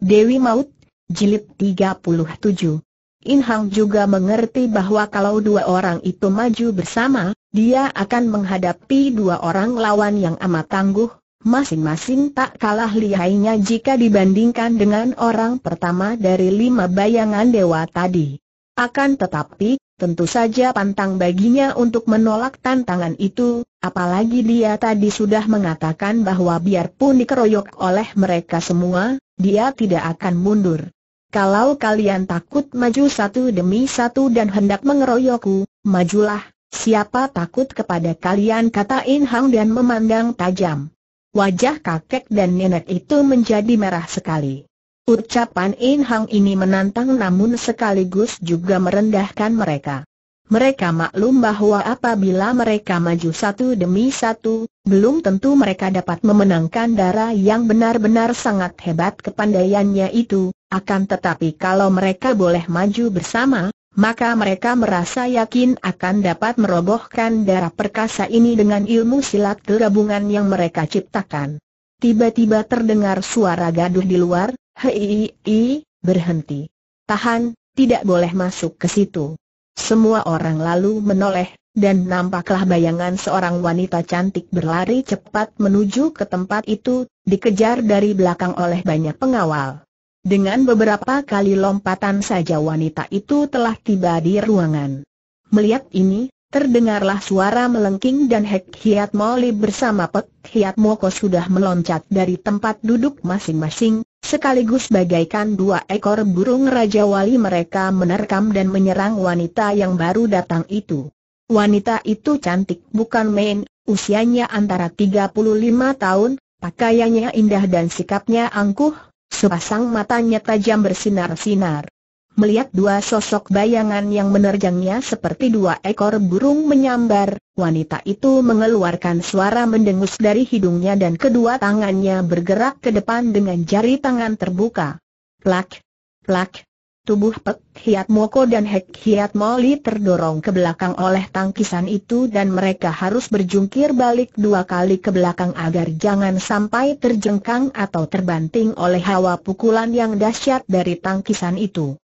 Dewi Maut, Jilid 37. In Hang juga mengerti bahwa kalau dua orang itu maju bersama, dia akan menghadapi dua orang lawan yang amat tangguh, masing-masing tak kalah lihainya jika dibandingkan dengan orang pertama dari lima bayangan dewa tadi. Akan tetapi, tentu saja pantang baginya untuk menolak tantangan itu, apalagi dia tadi sudah mengatakan bahwa biarpun dikeroyok oleh mereka semua, dia tidak akan mundur. Kalau kalian takut maju satu demi satu dan hendak mengeroyokku, majulah, siapa takut kepada kalian kata In Hang dan memandang tajam. Wajah kakek dan nenek itu menjadi merah sekali. Ucapan In Hang ini menantang namun sekaligus juga merendahkan mereka. Mereka maklum bahwa apabila mereka maju satu demi satu, belum tentu mereka dapat memenangkan darah yang benar-benar sangat hebat kepandaiannya itu, akan tetapi kalau mereka boleh maju bersama, maka mereka merasa yakin akan dapat merobohkan darah perkasa ini dengan ilmu silat gabungan yang mereka ciptakan. Tiba-tiba terdengar suara gaduh di luar, hei, berhenti. Tahan, tidak boleh masuk ke situ. Semua orang lalu menoleh, dan nampaklah bayangan seorang wanita cantik berlari cepat menuju ke tempat itu, dikejar dari belakang oleh banyak pengawal. Dengan beberapa kali lompatan saja wanita itu telah tiba di ruangan. Melihat ini, terdengarlah suara melengking dan Hek Hiat Moli bersama Pek Hiat Moko sudah meloncat dari tempat duduk masing-masing, Sekaligus bagaikan dua ekor burung Raja Wali mereka menerkam dan menyerang wanita yang baru datang itu. Wanita itu cantik bukan main, usianya antara 35 tahun, pakaiannya indah dan sikapnya angkuh, sepasang matanya tajam bersinar-sinar melihat dua sosok bayangan yang menerjangnya seperti dua ekor burung menyambar, wanita itu mengeluarkan suara mendengus dari hidungnya dan kedua tangannya bergerak ke depan dengan jari tangan terbuka. Plak! Plak! Tubuh Pek Hiat Moko dan Hek Hiat Moli terdorong ke belakang oleh tangkisan itu dan mereka harus berjungkir balik dua kali ke belakang agar jangan sampai terjengkang atau terbanting oleh hawa pukulan yang dahsyat dari tangkisan itu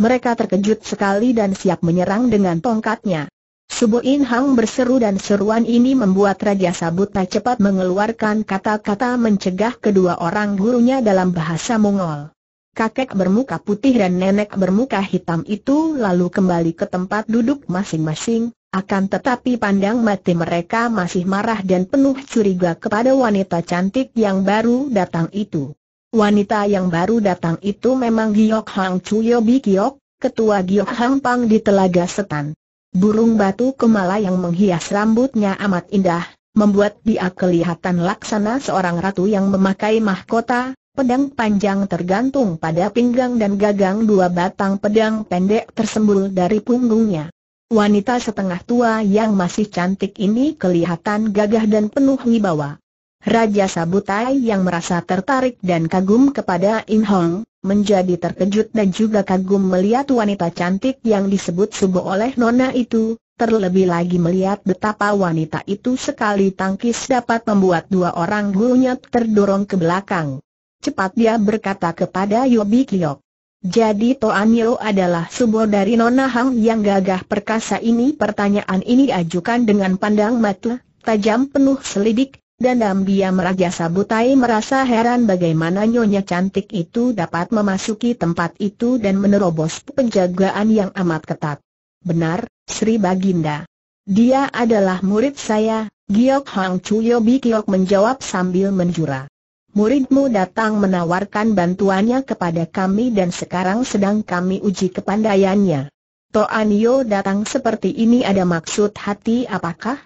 mereka terkejut sekali dan siap menyerang dengan tongkatnya. Subo In Hang berseru dan seruan ini membuat Raja Sabuta cepat mengeluarkan kata-kata mencegah kedua orang gurunya dalam bahasa Mongol. Kakek bermuka putih dan nenek bermuka hitam itu lalu kembali ke tempat duduk masing-masing, akan tetapi pandang mati mereka masih marah dan penuh curiga kepada wanita cantik yang baru datang itu. Wanita yang baru datang itu memang Giok Hang Chuyo Bi Giok, ketua Giok Hang Pang di Telaga Setan. Burung batu kemala yang menghias rambutnya amat indah, membuat dia kelihatan laksana seorang ratu yang memakai mahkota, pedang panjang tergantung pada pinggang dan gagang dua batang pedang pendek tersembul dari punggungnya. Wanita setengah tua yang masih cantik ini kelihatan gagah dan penuh wibawa. Raja Sabutai yang merasa tertarik dan kagum kepada In Hong, menjadi terkejut dan juga kagum melihat wanita cantik yang disebut subuh oleh Nona itu, terlebih lagi melihat betapa wanita itu sekali tangkis dapat membuat dua orang gurunya terdorong ke belakang. Cepat dia berkata kepada Yobi Kiyok. Jadi Toan Yo adalah subuh dari Nona Hang yang gagah perkasa ini Pertanyaan ini diajukan dengan pandang mata, tajam penuh selidik, dalam diam Raja Sabutai merasa heran bagaimana nyonya cantik itu dapat memasuki tempat itu dan menerobos penjagaan yang amat ketat. Benar, Sri Baginda. Dia adalah murid saya, Giok Hang Chuyo Giok menjawab sambil menjura. Muridmu datang menawarkan bantuannya kepada kami dan sekarang sedang kami uji kepandaiannya. To Anio datang seperti ini ada maksud hati apakah?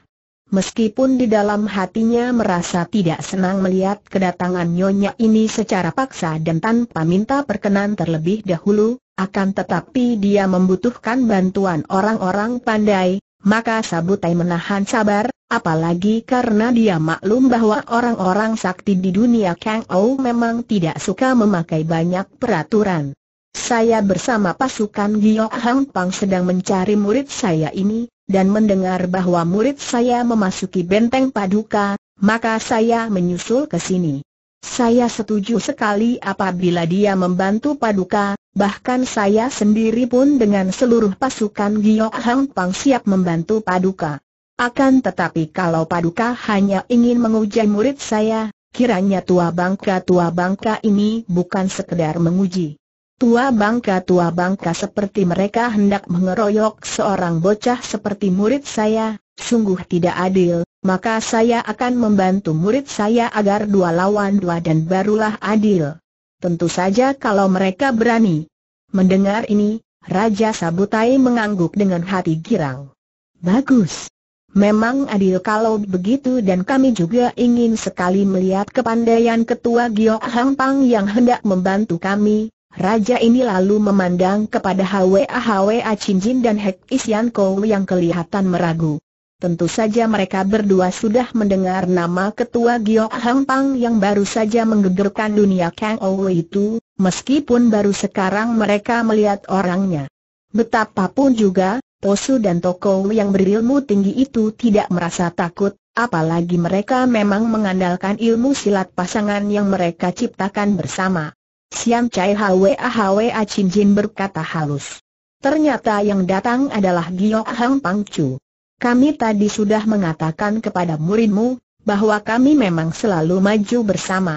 Meskipun di dalam hatinya merasa tidak senang melihat kedatangan Nyonya ini secara paksa dan tanpa minta perkenan terlebih dahulu, akan tetapi dia membutuhkan bantuan orang-orang pandai, maka Sabutai menahan sabar, apalagi karena dia maklum bahwa orang-orang sakti di dunia Kang Ou memang tidak suka memakai banyak peraturan. Saya bersama pasukan Giok Hang Pang sedang mencari murid saya ini, dan mendengar bahwa murid saya memasuki benteng paduka, maka saya menyusul ke sini. Saya setuju sekali apabila dia membantu paduka, bahkan saya sendiri pun dengan seluruh pasukan Giok Hang Pang siap membantu paduka. Akan tetapi kalau paduka hanya ingin menguji murid saya, kiranya tua bangka-tua bangka ini bukan sekedar menguji. Tua bangka-tua bangka seperti mereka hendak mengeroyok seorang bocah seperti murid saya, sungguh tidak adil, maka saya akan membantu murid saya agar dua lawan dua dan barulah adil. Tentu saja kalau mereka berani. Mendengar ini, Raja Sabutai mengangguk dengan hati girang. Bagus. Memang adil kalau begitu dan kami juga ingin sekali melihat kepandaian ketua Giok Hang Pang yang hendak membantu kami, Raja ini lalu memandang kepada Hwa Hwa Jin dan Hek Isian Kou yang kelihatan meragu. Tentu saja mereka berdua sudah mendengar nama ketua Giok Hang Pang yang baru saja menggegerkan dunia Kang Ou itu, meskipun baru sekarang mereka melihat orangnya. Betapapun juga, Tosu dan Tokou yang berilmu tinggi itu tidak merasa takut, apalagi mereka memang mengandalkan ilmu silat pasangan yang mereka ciptakan bersama. Siam Chai Hwa Hwa Chin Jin berkata halus. Ternyata yang datang adalah Giok Hang Pang Chu. Kami tadi sudah mengatakan kepada muridmu, bahwa kami memang selalu maju bersama.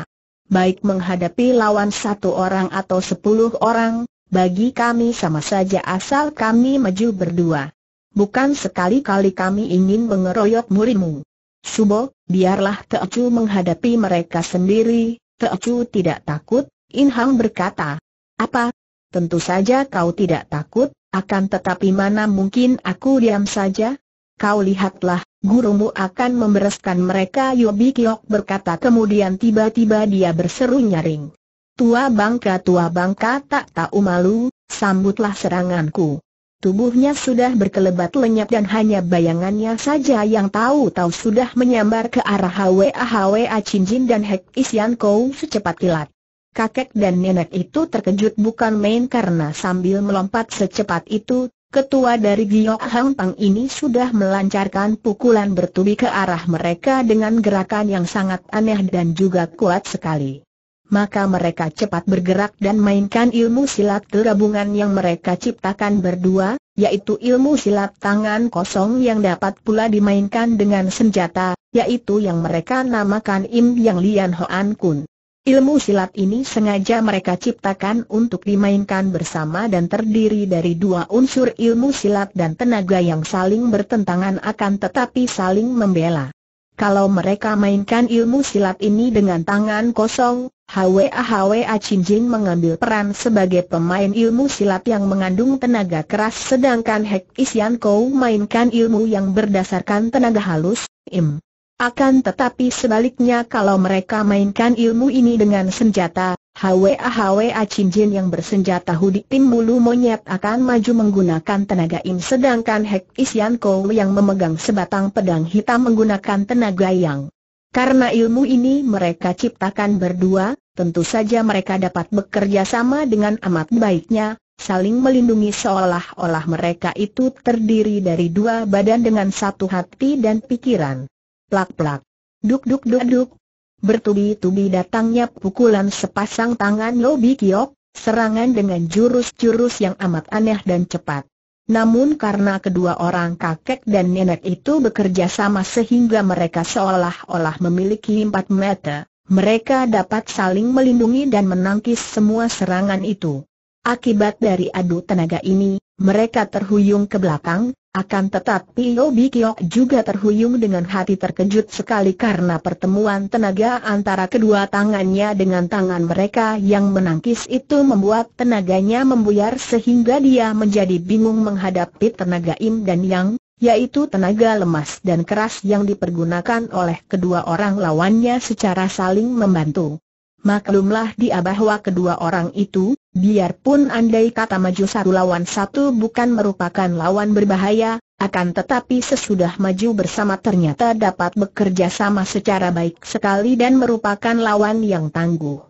Baik menghadapi lawan satu orang atau sepuluh orang, bagi kami sama saja asal kami maju berdua. Bukan sekali-kali kami ingin mengeroyok muridmu. Subo, biarlah Teocu menghadapi mereka sendiri, Teocu tidak takut, In Hang berkata. Apa? Tentu saja kau tidak takut, akan tetapi mana mungkin aku diam saja? Kau lihatlah, gurumu akan membereskan mereka Yobi Kiok berkata kemudian tiba-tiba dia berseru nyaring. Tua bangka tua bangka tak tahu malu, sambutlah seranganku. Tubuhnya sudah berkelebat lenyap dan hanya bayangannya saja yang tahu-tahu sudah menyambar ke arah Hwa Hwa Chin Jin dan Hek Isian Kou secepat kilat kakek dan nenek itu terkejut bukan main karena sambil melompat secepat itu, ketua dari Giok Hang Pang ini sudah melancarkan pukulan bertubi ke arah mereka dengan gerakan yang sangat aneh dan juga kuat sekali. Maka mereka cepat bergerak dan mainkan ilmu silat gabungan yang mereka ciptakan berdua, yaitu ilmu silat tangan kosong yang dapat pula dimainkan dengan senjata, yaitu yang mereka namakan Im Yang Lian Hoan Kun. Ilmu silat ini sengaja mereka ciptakan untuk dimainkan bersama dan terdiri dari dua unsur ilmu silat dan tenaga yang saling bertentangan akan tetapi saling membela. Kalau mereka mainkan ilmu silat ini dengan tangan kosong, HWA HWA Cinjing mengambil peran sebagai pemain ilmu silat yang mengandung tenaga keras sedangkan Hek Isian Kou mainkan ilmu yang berdasarkan tenaga halus, Im. Akan tetapi sebaliknya kalau mereka mainkan ilmu ini dengan senjata, HWA-HWA Jin yang bersenjata tim bulu monyet akan maju menggunakan tenaga im sedangkan Hek Isian Kou yang memegang sebatang pedang hitam menggunakan tenaga yang. Karena ilmu ini mereka ciptakan berdua, tentu saja mereka dapat bekerja sama dengan amat baiknya, saling melindungi seolah-olah mereka itu terdiri dari dua badan dengan satu hati dan pikiran. Plak-plak. Duk-duk-duk-duk. Bertubi-tubi datangnya pukulan sepasang tangan Lobi Kiok, serangan dengan jurus-jurus yang amat aneh dan cepat. Namun karena kedua orang kakek dan nenek itu bekerja sama sehingga mereka seolah-olah memiliki empat mata, mereka dapat saling melindungi dan menangkis semua serangan itu. Akibat dari adu tenaga ini, mereka terhuyung ke belakang, akan tetapi Yobi Kiok juga terhuyung dengan hati terkejut sekali karena pertemuan tenaga antara kedua tangannya dengan tangan mereka yang menangkis itu membuat tenaganya membuyar sehingga dia menjadi bingung menghadapi tenaga Im dan Yang, yaitu tenaga lemas dan keras yang dipergunakan oleh kedua orang lawannya secara saling membantu. Maklumlah dia bahwa kedua orang itu, biarpun andai kata maju satu lawan satu bukan merupakan lawan berbahaya, akan tetapi sesudah maju bersama ternyata dapat bekerja sama secara baik sekali dan merupakan lawan yang tangguh.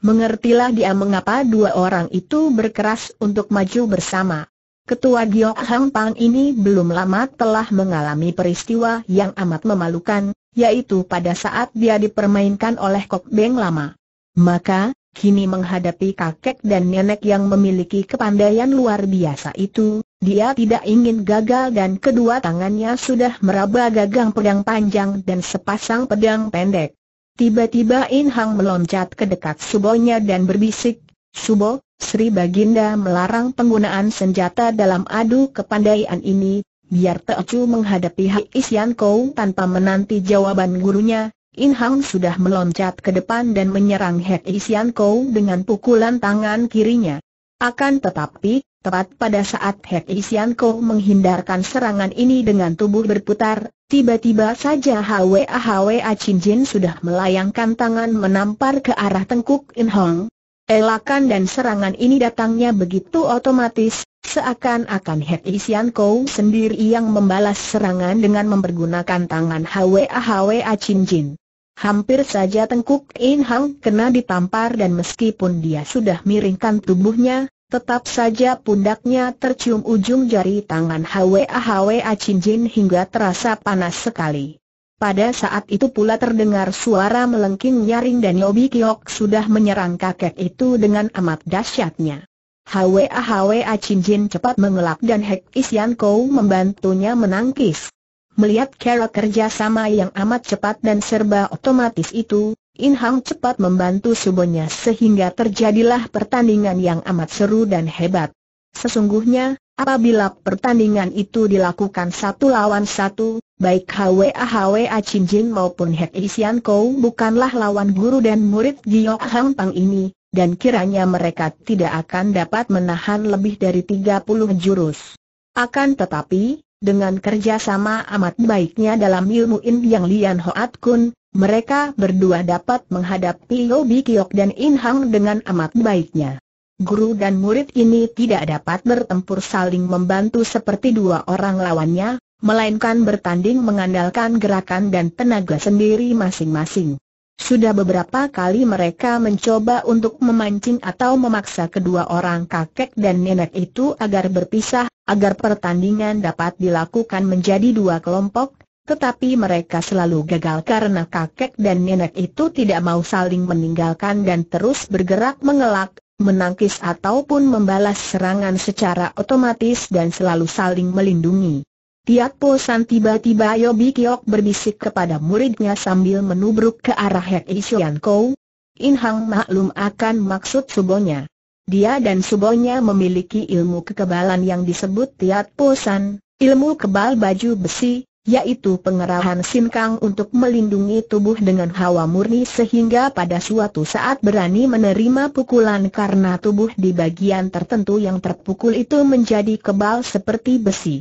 Mengertilah dia mengapa dua orang itu berkeras untuk maju bersama. Ketua Giok Hang Pang ini belum lama telah mengalami peristiwa yang amat memalukan, yaitu pada saat dia dipermainkan oleh Kok Beng Lama. Maka, kini menghadapi kakek dan nenek yang memiliki kepandaian luar biasa itu, dia tidak ingin gagal dan kedua tangannya sudah meraba gagang pedang panjang dan sepasang pedang pendek. Tiba-tiba In Hang meloncat ke dekat Subonya dan berbisik, Subo, Sri Baginda melarang penggunaan senjata dalam adu kepandaian ini, biar Teocu menghadapi Hai Isian Kou tanpa menanti jawaban gurunya, In Hang sudah meloncat ke depan dan menyerang Hek Isian Kou dengan pukulan tangan kirinya. Akan tetapi, tepat pada saat Hek Isian Kou menghindarkan serangan ini dengan tubuh berputar, tiba-tiba saja Hwa Hwa Chin Jin sudah melayangkan tangan menampar ke arah tengkuk In Hang. Elakan dan serangan ini datangnya begitu otomatis, seakan-akan Hek Isian Kou sendiri yang membalas serangan dengan mempergunakan tangan Hwa Hwa Chin Jin. Hampir saja tengkuk In Hang kena ditampar dan meskipun dia sudah miringkan tubuhnya, tetap saja pundaknya tercium ujung jari tangan Hwa Hwa Chin Jin hingga terasa panas sekali. Pada saat itu pula terdengar suara melengking nyaring dan Yobi Kiok sudah menyerang kakek itu dengan amat dahsyatnya. Hwa Hwa Chin Jin cepat mengelak dan Hek Isian Kou membantunya menangkis. Melihat cara kerja sama yang amat cepat dan serba otomatis itu, In Hang cepat membantu subonya sehingga terjadilah pertandingan yang amat seru dan hebat. Sesungguhnya, apabila pertandingan itu dilakukan satu lawan satu, baik Hwa Hwa Chin Jin maupun Hek Isian Kou bukanlah lawan guru dan murid Giok Hang Pang ini, dan kiranya mereka tidak akan dapat menahan lebih dari 30 jurus. Akan tetapi, dengan kerjasama amat baiknya dalam ilmu In Yang Lian Hoat Kun, mereka berdua dapat menghadapi Yobi Kiok dan In Hang dengan amat baiknya. Guru dan murid ini tidak dapat bertempur saling membantu seperti dua orang lawannya, melainkan bertanding mengandalkan gerakan dan tenaga sendiri masing-masing. Sudah beberapa kali mereka mencoba untuk memancing atau memaksa kedua orang kakek dan nenek itu agar berpisah, agar pertandingan dapat dilakukan menjadi dua kelompok, tetapi mereka selalu gagal karena kakek dan nenek itu tidak mau saling meninggalkan dan terus bergerak mengelak, menangkis ataupun membalas serangan secara otomatis dan selalu saling melindungi. Tiat Po San tiba-tiba Yobi Kiok berbisik kepada muridnya sambil menubruk ke arah Hek Isian Kou. In Hang maklum akan maksud subonya. Dia dan subonya memiliki ilmu kekebalan yang disebut Tiat Po San, ilmu kebal baju besi, yaitu pengerahan sinkang untuk melindungi tubuh dengan hawa murni sehingga pada suatu saat berani menerima pukulan karena tubuh di bagian tertentu yang terpukul itu menjadi kebal seperti besi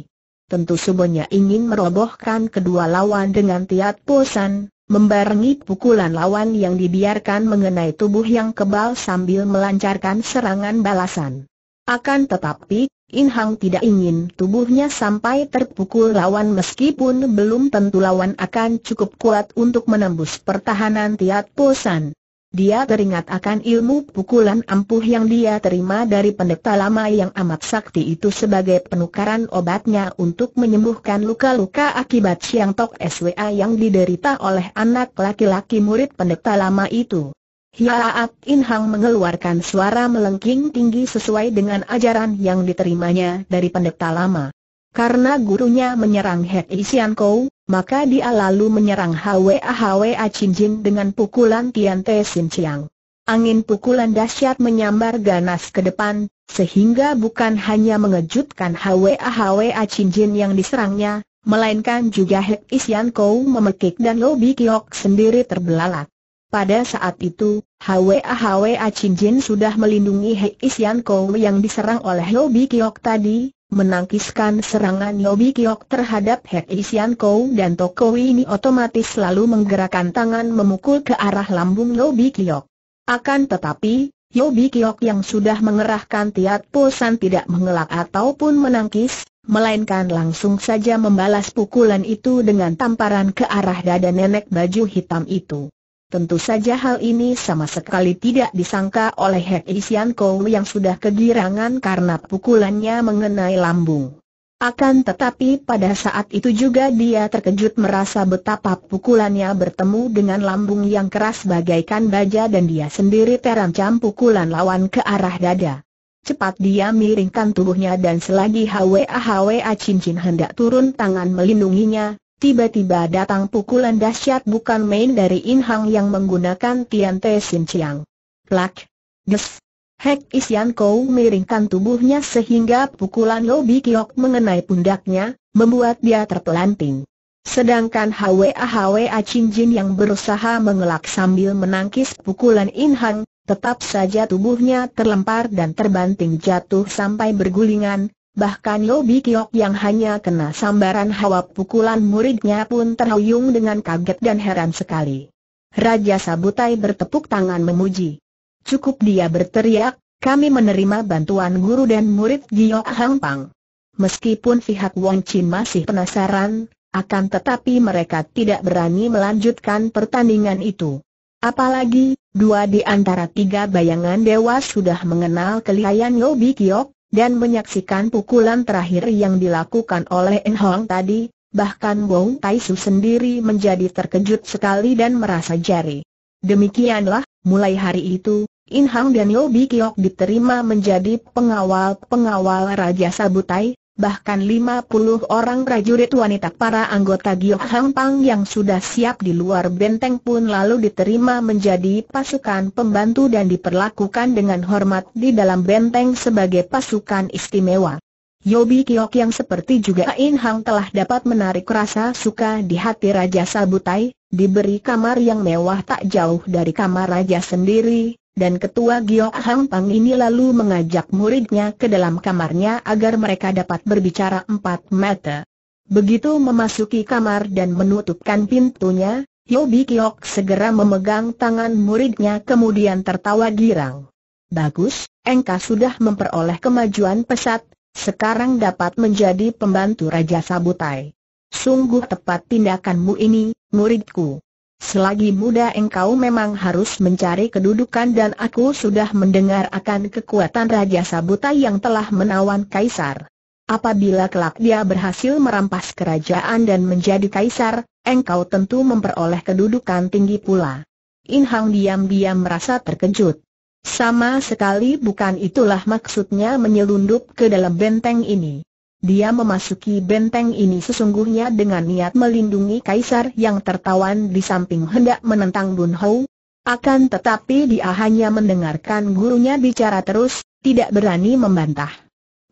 tentu Subonya ingin merobohkan kedua lawan dengan tiat posan, membarengi pukulan lawan yang dibiarkan mengenai tubuh yang kebal sambil melancarkan serangan balasan. Akan tetapi, In Hang tidak ingin tubuhnya sampai terpukul lawan meskipun belum tentu lawan akan cukup kuat untuk menembus pertahanan Tiat Posan. Dia teringat akan ilmu pukulan ampuh yang dia terima dari pendeta lama yang amat sakti itu sebagai penukaran obatnya untuk menyembuhkan luka-luka akibat siang tok SWA yang diderita oleh anak laki-laki murid pendeta lama itu. Hiaat Inhang mengeluarkan suara melengking tinggi sesuai dengan ajaran yang diterimanya dari pendeta lama. Karena gurunya menyerang Het Isian Kou, maka dia lalu menyerang Hwa Hwa Chin Jin dengan pukulan Tian Te Sin Chiang. Angin pukulan dahsyat menyambar ganas ke depan, sehingga bukan hanya mengejutkan Hwa Hwa Chin Jin yang diserangnya, melainkan juga Hek Isian Kou memekik dan Lobi Kiok sendiri terbelalak. Pada saat itu, Hwa Hwa Chin Jin sudah melindungi Hei Isian Kou yang diserang oleh Bi Kiok tadi, menangkiskan serangan Yobi Kiok terhadap Hek Isian Kou dan Toko ini otomatis selalu menggerakkan tangan memukul ke arah lambung Yobi Kiok. Akan tetapi, Yobi Kiok yang sudah mengerahkan tiat posan tidak mengelak ataupun menangkis, melainkan langsung saja membalas pukulan itu dengan tamparan ke arah dada nenek baju hitam itu. Tentu saja hal ini sama sekali tidak disangka oleh Hek Isian Kou yang sudah kegirangan karena pukulannya mengenai lambung. Akan tetapi pada saat itu juga dia terkejut merasa betapa pukulannya bertemu dengan lambung yang keras bagaikan baja dan dia sendiri terancam pukulan lawan ke arah dada. Cepat dia miringkan tubuhnya dan selagi HWA HWA cincin hendak turun tangan melindunginya, tiba-tiba datang pukulan dahsyat bukan main dari In Hang yang menggunakan Tian Te Sin Chiang. Plak! Des! Hek Isian Kou miringkan tubuhnya sehingga pukulan Lobi Kiok mengenai pundaknya, membuat dia terpelanting. Sedangkan Hwa Hwa Ching Jin yang berusaha mengelak sambil menangkis pukulan In Hang, tetap saja tubuhnya terlempar dan terbanting jatuh sampai bergulingan, Bahkan Yobi Kiok yang hanya kena sambaran hawa pukulan muridnya pun terhuyung dengan kaget dan heran sekali. Raja Sabutai bertepuk tangan memuji. Cukup dia berteriak, kami menerima bantuan guru dan murid Giyok Hang Pang. Meskipun pihak Wong Chin masih penasaran, akan tetapi mereka tidak berani melanjutkan pertandingan itu. Apalagi, dua di antara tiga bayangan dewa sudah mengenal kelihayan Yobi Kiok, dan menyaksikan pukulan terakhir yang dilakukan oleh En Hong tadi, bahkan Wong Tai Su sendiri menjadi terkejut sekali dan merasa jari. Demikianlah, mulai hari itu, In Hang dan Yobi Kiok diterima menjadi pengawal-pengawal Raja Sabutai, bahkan 50 orang prajurit wanita para anggota Giok Hang Pang yang sudah siap di luar benteng pun lalu diterima menjadi pasukan pembantu dan diperlakukan dengan hormat di dalam benteng sebagai pasukan istimewa. Yobi Kiok yang seperti juga In Hang telah dapat menarik rasa suka di hati Raja Sabutai, diberi kamar yang mewah tak jauh dari kamar Raja sendiri, dan ketua Giok Hang Pang ini lalu mengajak muridnya ke dalam kamarnya agar mereka dapat berbicara empat mata. Begitu memasuki kamar dan menutupkan pintunya, Yobi Kiok segera memegang tangan muridnya kemudian tertawa girang. Bagus, engkau sudah memperoleh kemajuan pesat, sekarang dapat menjadi pembantu Raja Sabutai. Sungguh tepat tindakanmu ini, muridku. Selagi muda engkau memang harus mencari kedudukan dan aku sudah mendengar akan kekuatan Raja Sabuta yang telah menawan Kaisar. Apabila kelak dia berhasil merampas kerajaan dan menjadi Kaisar, engkau tentu memperoleh kedudukan tinggi pula. In Hang diam-diam merasa terkejut. Sama sekali bukan itulah maksudnya menyelundup ke dalam benteng ini. Dia memasuki benteng ini sesungguhnya dengan niat melindungi kaisar yang tertawan di samping hendak menentang Bun Hou. Akan tetapi dia hanya mendengarkan gurunya bicara terus, tidak berani membantah.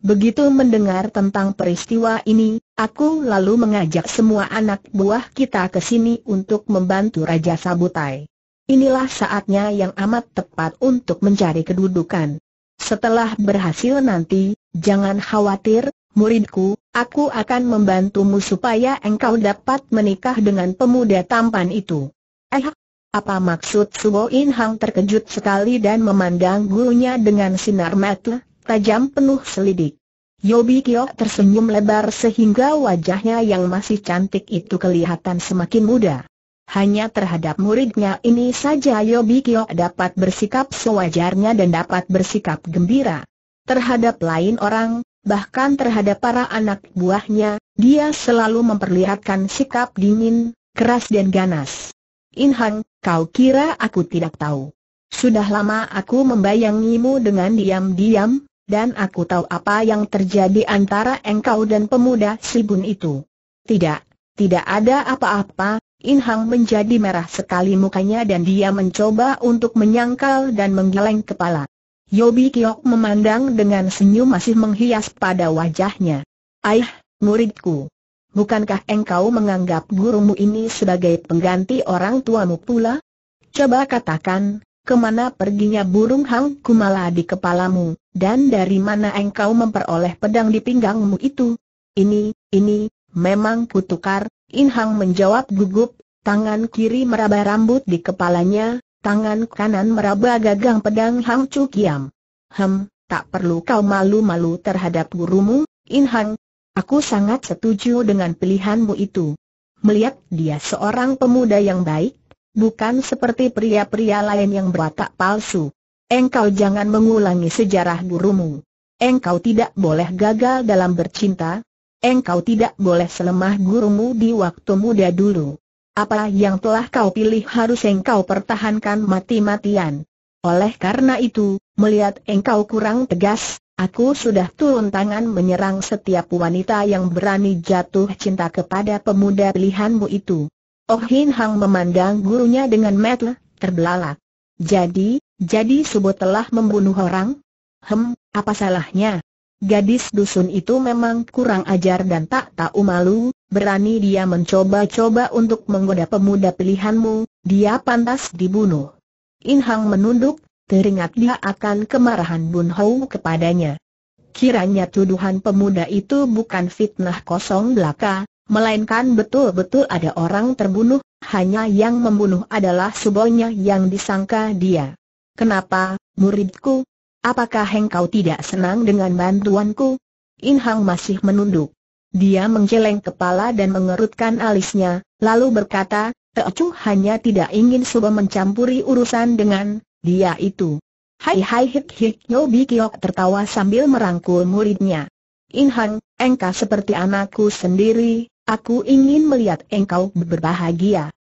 Begitu mendengar tentang peristiwa ini, aku lalu mengajak semua anak buah kita ke sini untuk membantu Raja Sabutai. Inilah saatnya yang amat tepat untuk mencari kedudukan. Setelah berhasil nanti, jangan khawatir, muridku, aku akan membantumu supaya engkau dapat menikah dengan pemuda tampan itu. Eh, apa maksud Suo In Hang terkejut sekali dan memandang gurunya dengan sinar mata tajam penuh selidik. Yobi Kyo tersenyum lebar sehingga wajahnya yang masih cantik itu kelihatan semakin muda. Hanya terhadap muridnya ini saja Yobi Kyo dapat bersikap sewajarnya dan dapat bersikap gembira. Terhadap lain orang, bahkan terhadap para anak buahnya, dia selalu memperlihatkan sikap dingin, keras dan ganas. Inhang, kau kira aku tidak tahu? Sudah lama aku membayangimu dengan diam-diam, dan aku tahu apa yang terjadi antara engkau dan pemuda Sibun itu. Tidak, tidak ada apa-apa, Inhang menjadi merah sekali mukanya dan dia mencoba untuk menyangkal dan menggeleng kepala. Yobi Kiok memandang dengan senyum masih menghias pada wajahnya. Aih, muridku. Bukankah engkau menganggap gurumu ini sebagai pengganti orang tuamu pula? Coba katakan, kemana perginya burung hang kumala di kepalamu, dan dari mana engkau memperoleh pedang di pinggangmu itu? Ini, ini, memang kutukar, Inhang menjawab gugup, tangan kiri meraba rambut di kepalanya, Tangan kanan meraba gagang pedang Hang Chu Kiam. Hem, tak perlu kau malu-malu terhadap gurumu, In Hang. Aku sangat setuju dengan pilihanmu itu. Melihat dia seorang pemuda yang baik, bukan seperti pria-pria lain yang berwatak palsu. Engkau jangan mengulangi sejarah gurumu. Engkau tidak boleh gagal dalam bercinta. Engkau tidak boleh selemah gurumu di waktu muda dulu. Apa yang telah kau pilih harus engkau pertahankan mati-matian. Oleh karena itu, melihat engkau kurang tegas, aku sudah turun tangan menyerang setiap wanita yang berani jatuh cinta kepada pemuda pilihanmu itu. Oh Hin Hang memandang gurunya dengan mata terbelalak. Jadi, jadi Subo telah membunuh orang? Hem, apa salahnya? Gadis dusun itu memang kurang ajar dan tak tahu malu, berani dia mencoba-coba untuk menggoda pemuda pilihanmu, dia pantas dibunuh. Inhang menunduk, teringat dia akan kemarahan Bun Hou kepadanya. Kiranya tuduhan pemuda itu bukan fitnah kosong belaka, melainkan betul-betul ada orang terbunuh, hanya yang membunuh adalah subonya yang disangka dia. Kenapa, muridku, Apakah engkau tidak senang dengan bantuanku? In Hang masih menunduk. Dia menggeleng kepala dan mengerutkan alisnya, lalu berkata, Chu hanya tidak ingin Suba mencampuri urusan dengan dia itu. Hai hai hik hik Nyobi Kiok tertawa sambil merangkul muridnya. In Hang, engkau seperti anakku sendiri, aku ingin melihat engkau berbahagia.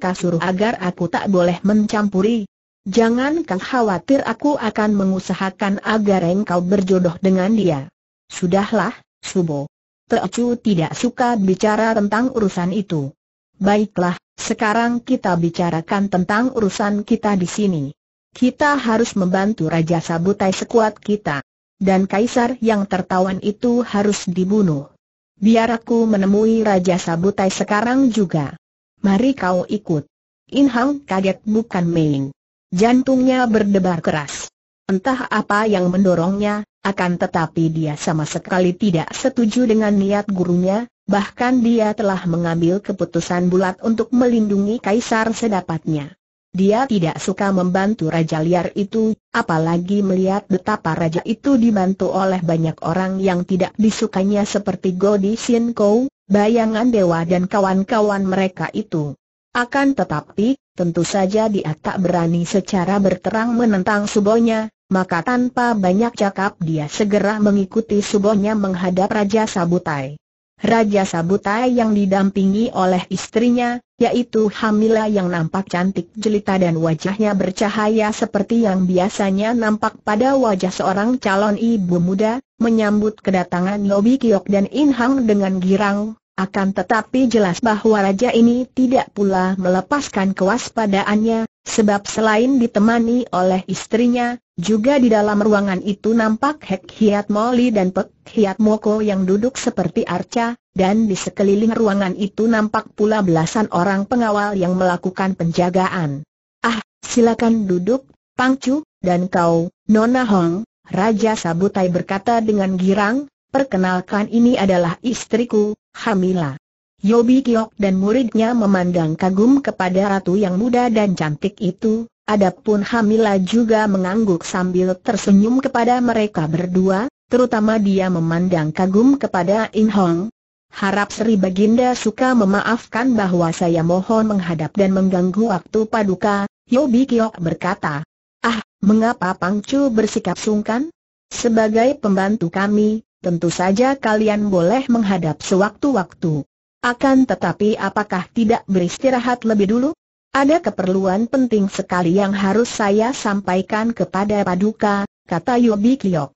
kau suruh agar aku tak boleh mencampuri? Jangan kau khawatir aku akan mengusahakan agar engkau berjodoh dengan dia. Sudahlah, Subo. Teocu tidak suka bicara tentang urusan itu. Baiklah, sekarang kita bicarakan tentang urusan kita di sini. Kita harus membantu Raja Sabutai sekuat kita. Dan kaisar yang tertawan itu harus dibunuh. Biar aku menemui Raja Sabutai sekarang juga. Mari kau ikut. Inhang kaget bukan main. Jantungnya berdebar keras. Entah apa yang mendorongnya, akan tetapi dia sama sekali tidak setuju dengan niat gurunya, bahkan dia telah mengambil keputusan bulat untuk melindungi kaisar sedapatnya. Dia tidak suka membantu raja liar itu, apalagi melihat betapa raja itu dibantu oleh banyak orang yang tidak disukainya seperti Godi Sien Kou, bayangan dewa dan kawan-kawan mereka itu. Akan tetapi, tentu saja dia tak berani secara berterang menentang subonya, maka tanpa banyak cakap dia segera mengikuti subonya menghadap Raja Sabutai. Raja Sabutai yang didampingi oleh istrinya, yaitu Hamila yang nampak cantik jelita dan wajahnya bercahaya seperti yang biasanya nampak pada wajah seorang calon ibu muda, menyambut kedatangan Lobi Kiok dan Inhang dengan girang, akan tetapi jelas bahwa raja ini tidak pula melepaskan kewaspadaannya, sebab selain ditemani oleh istrinya, juga di dalam ruangan itu nampak Hek Hiat Moli dan Pek Hiat Moko yang duduk seperti arca, dan di sekeliling ruangan itu nampak pula belasan orang pengawal yang melakukan penjagaan. Ah, silakan duduk, Pangcu, dan kau, Nona Hong, Raja Sabutai berkata dengan girang, perkenalkan ini adalah istriku, Hamila. Yobi Kiok dan muridnya memandang kagum kepada ratu yang muda dan cantik itu, adapun Hamila juga mengangguk sambil tersenyum kepada mereka berdua, terutama dia memandang kagum kepada In Hong. Harap Sri Baginda suka memaafkan bahwa saya mohon menghadap dan mengganggu waktu paduka, Yobi Kiok berkata. Ah, mengapa Pangcu bersikap sungkan? Sebagai pembantu kami, tentu saja kalian boleh menghadap sewaktu-waktu. Akan tetapi apakah tidak beristirahat lebih dulu? Ada keperluan penting sekali yang harus saya sampaikan kepada Paduka, kata Yobi Kiok.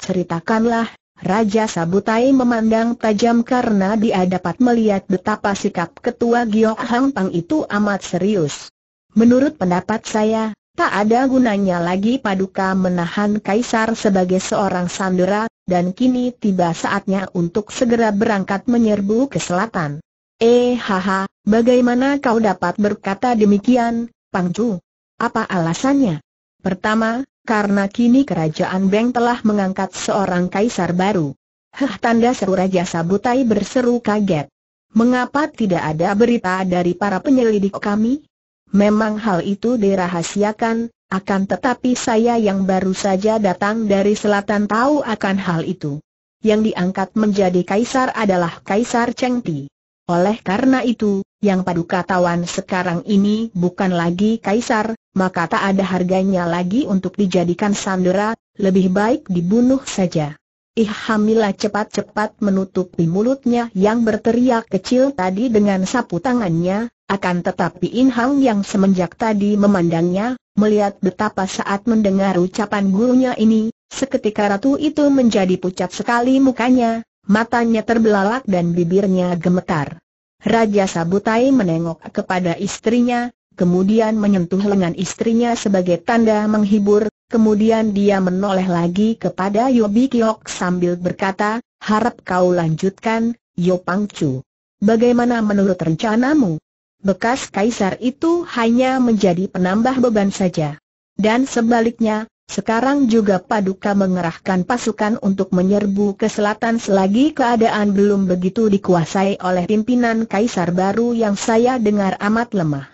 Ceritakanlah, Raja Sabutai memandang tajam karena dia dapat melihat betapa sikap ketua Giok Hang Pang itu amat serius. Menurut pendapat saya, tak ada gunanya lagi Paduka menahan Kaisar sebagai seorang sandera, dan kini tiba saatnya untuk segera berangkat menyerbu ke selatan. Eh haha, bagaimana kau dapat berkata demikian, Pangcu? Apa alasannya? Pertama, karena kini kerajaan Beng telah mengangkat seorang kaisar baru. Hah, tanda seru Raja Sabutai berseru kaget. Mengapa tidak ada berita dari para penyelidik kami? Memang hal itu dirahasiakan, akan tetapi saya yang baru saja datang dari selatan tahu akan hal itu. Yang diangkat menjadi kaisar adalah Kaisar Chengti. Oleh karena itu, yang paduka tawan sekarang ini bukan lagi kaisar, maka tak ada harganya lagi untuk dijadikan sandera, lebih baik dibunuh saja. hamilah cepat-cepat menutupi mulutnya yang berteriak kecil tadi dengan sapu tangannya, akan tetapi Inhang yang semenjak tadi memandangnya, Melihat betapa saat mendengar ucapan gurunya ini, seketika ratu itu menjadi pucat sekali mukanya, matanya terbelalak dan bibirnya gemetar. Raja Sabutai menengok kepada istrinya, kemudian menyentuh lengan istrinya sebagai tanda menghibur, kemudian dia menoleh lagi kepada Yobi Kiok sambil berkata, harap kau lanjutkan, Yopang Chu. Bagaimana menurut rencanamu? bekas kaisar itu hanya menjadi penambah beban saja. Dan sebaliknya, sekarang juga Paduka mengerahkan pasukan untuk menyerbu ke selatan selagi keadaan belum begitu dikuasai oleh pimpinan kaisar baru yang saya dengar amat lemah.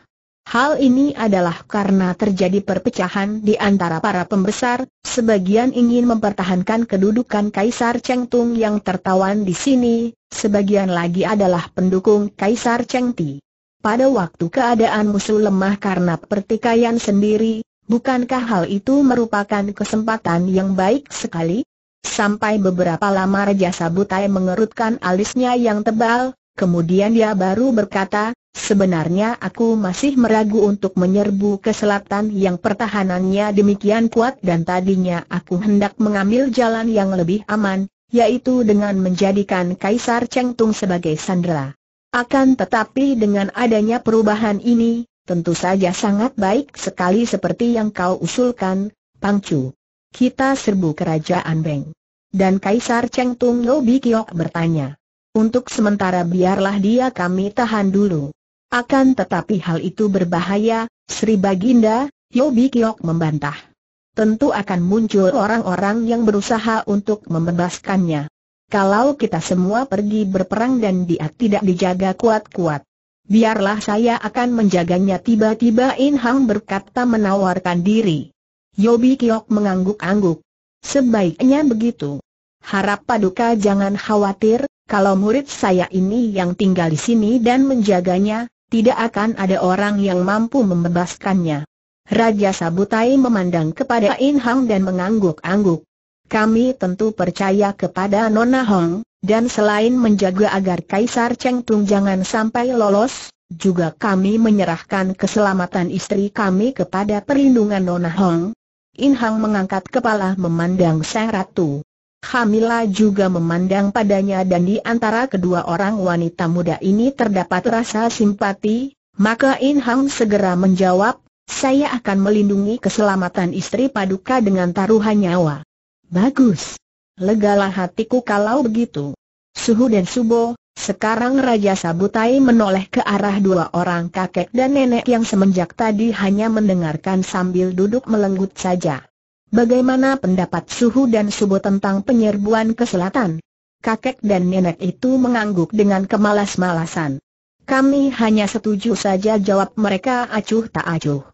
Hal ini adalah karena terjadi perpecahan di antara para pembesar, sebagian ingin mempertahankan kedudukan Kaisar Chengtung yang tertawan di sini, sebagian lagi adalah pendukung Kaisar Chengti. Pada waktu keadaan musuh lemah karena pertikaian sendiri, bukankah hal itu merupakan kesempatan yang baik sekali? Sampai beberapa lama Raja Sabutai mengerutkan alisnya yang tebal, kemudian dia baru berkata, Sebenarnya aku masih meragu untuk menyerbu ke selatan yang pertahanannya demikian kuat dan tadinya aku hendak mengambil jalan yang lebih aman, yaitu dengan menjadikan Kaisar Cheng Tung sebagai sandera. Akan tetapi dengan adanya perubahan ini, tentu saja sangat baik sekali seperti yang kau usulkan, Pangcu. Kita serbu kerajaan Beng. Dan Kaisar Cheng Tung Lo Bikiok bertanya. Untuk sementara biarlah dia kami tahan dulu. Akan tetapi hal itu berbahaya, Sri Baginda, Yobi Kiok membantah. Tentu akan muncul orang-orang yang berusaha untuk membebaskannya. Kalau kita semua pergi berperang dan dia tidak dijaga kuat-kuat. Biarlah saya akan menjaganya tiba-tiba In Hang berkata menawarkan diri. Yobi Kiok mengangguk-angguk. Sebaiknya begitu. Harap Paduka jangan khawatir, kalau murid saya ini yang tinggal di sini dan menjaganya, tidak akan ada orang yang mampu membebaskannya. Raja Sabutai memandang kepada In Hang dan mengangguk-angguk kami tentu percaya kepada Nona Hong, dan selain menjaga agar Kaisar Cheng Tung jangan sampai lolos, juga kami menyerahkan keselamatan istri kami kepada perlindungan Nona Hong. In Hang mengangkat kepala memandang Sang Ratu. Hamila juga memandang padanya dan di antara kedua orang wanita muda ini terdapat rasa simpati, maka In Hang segera menjawab, saya akan melindungi keselamatan istri Paduka dengan taruhan nyawa. Bagus. Legalah hatiku kalau begitu. Suhu dan Subo, sekarang Raja Sabutai menoleh ke arah dua orang kakek dan nenek yang semenjak tadi hanya mendengarkan sambil duduk melenggut saja. Bagaimana pendapat Suhu dan Subo tentang penyerbuan ke selatan? Kakek dan nenek itu mengangguk dengan kemalas-malasan. Kami hanya setuju saja jawab mereka acuh tak acuh.